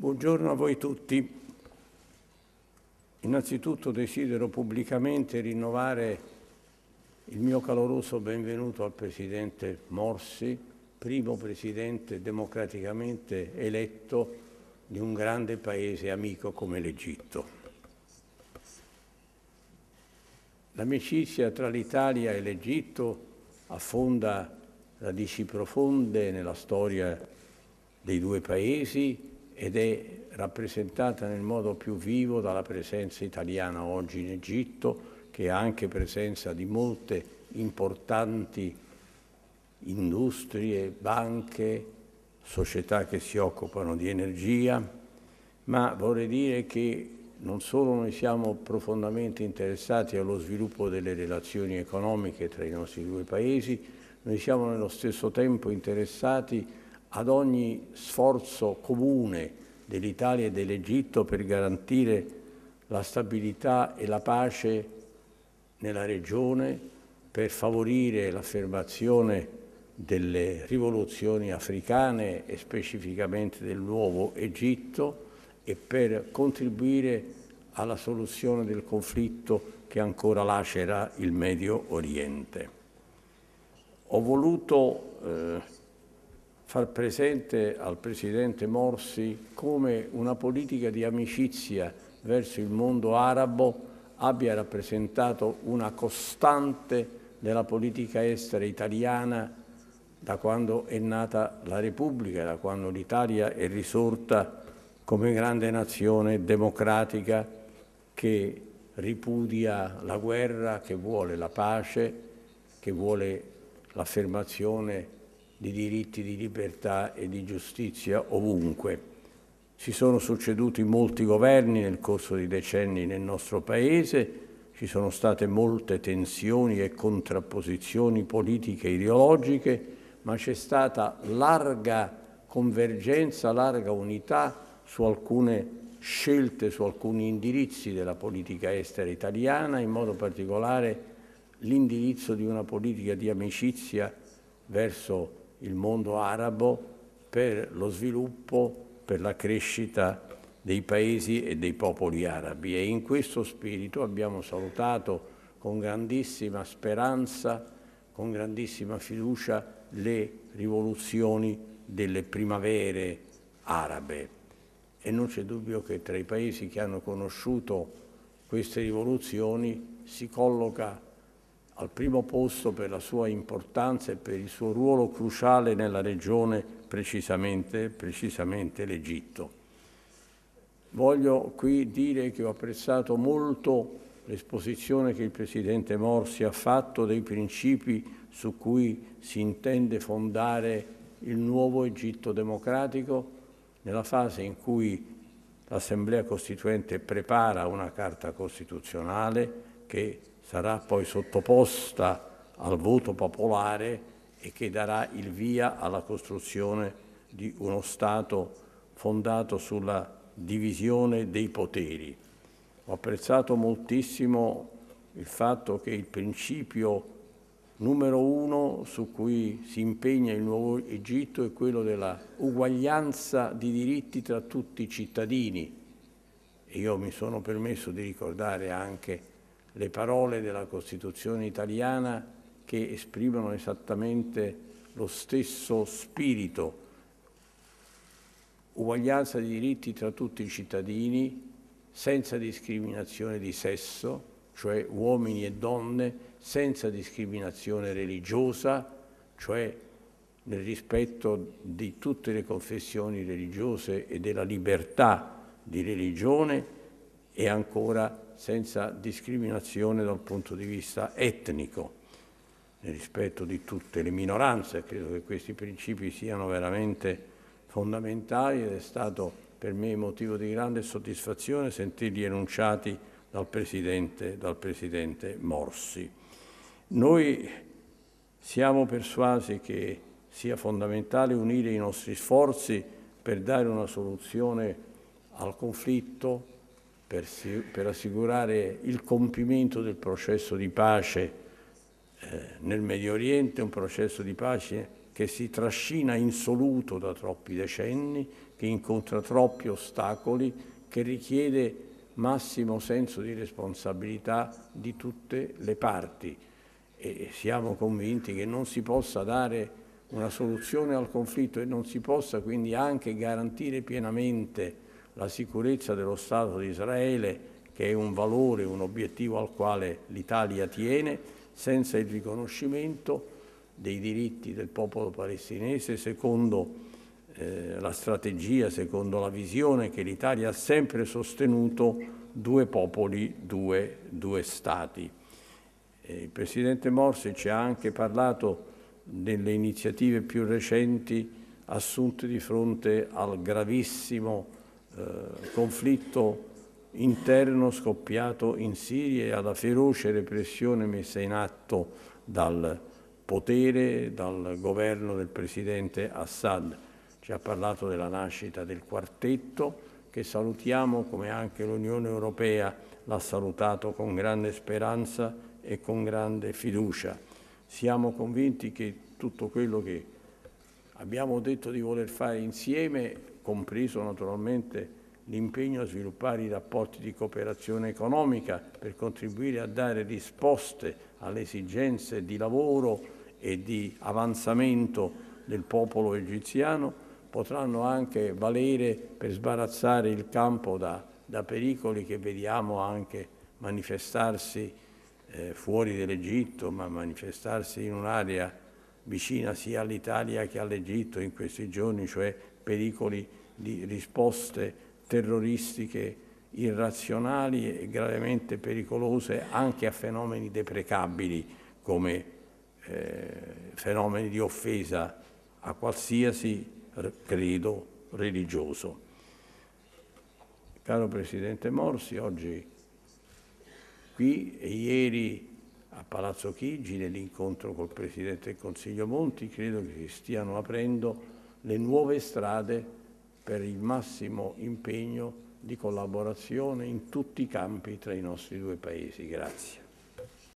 Buongiorno a voi tutti. Innanzitutto desidero pubblicamente rinnovare il mio caloroso benvenuto al Presidente Morsi, primo Presidente democraticamente eletto di un grande paese amico come l'Egitto. L'amicizia tra l'Italia e l'Egitto affonda radici profonde nella storia dei due paesi ed è rappresentata nel modo più vivo dalla presenza italiana oggi in Egitto, che è anche presenza di molte importanti industrie, banche, società che si occupano di energia, ma vorrei dire che non solo noi siamo profondamente interessati allo sviluppo delle relazioni economiche tra i nostri due paesi, noi siamo nello stesso tempo interessati ad ogni sforzo comune dell'Italia e dell'Egitto per garantire la stabilità e la pace nella regione, per favorire l'affermazione delle rivoluzioni africane e specificamente del nuovo Egitto e per contribuire alla soluzione del conflitto che ancora lacera il Medio Oriente. Ho voluto eh, far presente al Presidente Morsi come una politica di amicizia verso il mondo arabo abbia rappresentato una costante della politica estera italiana da quando è nata la Repubblica, da quando l'Italia è risorta come grande nazione democratica che ripudia la guerra, che vuole la pace, che vuole l'affermazione di diritti di libertà e di giustizia ovunque. Si sono succeduti molti governi nel corso di decenni nel nostro Paese, ci sono state molte tensioni e contrapposizioni politiche e ideologiche, ma c'è stata larga convergenza, larga unità su alcune scelte, su alcuni indirizzi della politica estera italiana, in modo particolare l'indirizzo di una politica di amicizia verso il mondo arabo per lo sviluppo, per la crescita dei paesi e dei popoli arabi e in questo spirito abbiamo salutato con grandissima speranza, con grandissima fiducia le rivoluzioni delle primavere arabe e non c'è dubbio che tra i paesi che hanno conosciuto queste rivoluzioni si colloca al primo posto per la sua importanza e per il suo ruolo cruciale nella regione, precisamente, precisamente l'Egitto. Voglio qui dire che ho apprezzato molto l'esposizione che il Presidente Morsi ha fatto dei principi su cui si intende fondare il nuovo Egitto democratico nella fase in cui l'Assemblea Costituente prepara una carta costituzionale che sarà poi sottoposta al voto popolare e che darà il via alla costruzione di uno Stato fondato sulla divisione dei poteri. Ho apprezzato moltissimo il fatto che il principio numero uno su cui si impegna il nuovo Egitto è quello della uguaglianza di diritti tra tutti i cittadini. E io mi sono permesso di ricordare anche le parole della Costituzione italiana che esprimono esattamente lo stesso spirito, uguaglianza di diritti tra tutti i cittadini, senza discriminazione di sesso, cioè uomini e donne, senza discriminazione religiosa, cioè nel rispetto di tutte le confessioni religiose e della libertà di religione e ancora senza discriminazione dal punto di vista etnico, nel rispetto di tutte le minoranze. Credo che questi principi siano veramente fondamentali ed è stato per me motivo di grande soddisfazione sentirli enunciati dal Presidente, dal Presidente Morsi. Noi siamo persuasi che sia fondamentale unire i nostri sforzi per dare una soluzione al conflitto, per, per assicurare il compimento del processo di pace eh, nel Medio Oriente, un processo di pace che si trascina insoluto da troppi decenni, che incontra troppi ostacoli, che richiede massimo senso di responsabilità di tutte le parti e siamo convinti che non si possa dare una soluzione al conflitto e non si possa quindi anche garantire pienamente la sicurezza dello Stato di Israele, che è un valore, un obiettivo al quale l'Italia tiene, senza il riconoscimento dei diritti del popolo palestinese secondo eh, la strategia, secondo la visione che l'Italia ha sempre sostenuto due popoli, due, due stati. Eh, il Presidente Morsi ci ha anche parlato delle iniziative più recenti assunte di fronte al gravissimo eh, conflitto interno scoppiato in Siria e alla feroce repressione messa in atto dal potere, dal governo del presidente Assad. Ci ha parlato della nascita del quartetto che salutiamo come anche l'Unione Europea l'ha salutato con grande speranza e con grande fiducia. Siamo convinti che tutto quello che abbiamo detto di voler fare insieme, compreso naturalmente l'impegno a sviluppare i rapporti di cooperazione economica per contribuire a dare risposte alle esigenze di lavoro e di avanzamento del popolo egiziano, potranno anche valere per sbarazzare il campo da, da pericoli che vediamo anche manifestarsi eh, fuori dell'Egitto, ma manifestarsi in un'area vicina sia all'Italia che all'Egitto in questi giorni, cioè pericoli di risposte terroristiche irrazionali e gravemente pericolose anche a fenomeni deprecabili come eh, fenomeni di offesa a qualsiasi credo religioso. Caro Presidente Morsi, oggi qui e ieri a Palazzo Chigi nell'incontro col Presidente del Consiglio Monti, credo che si stiano aprendo le nuove strade per il massimo impegno di collaborazione in tutti i campi tra i nostri due paesi. Grazie.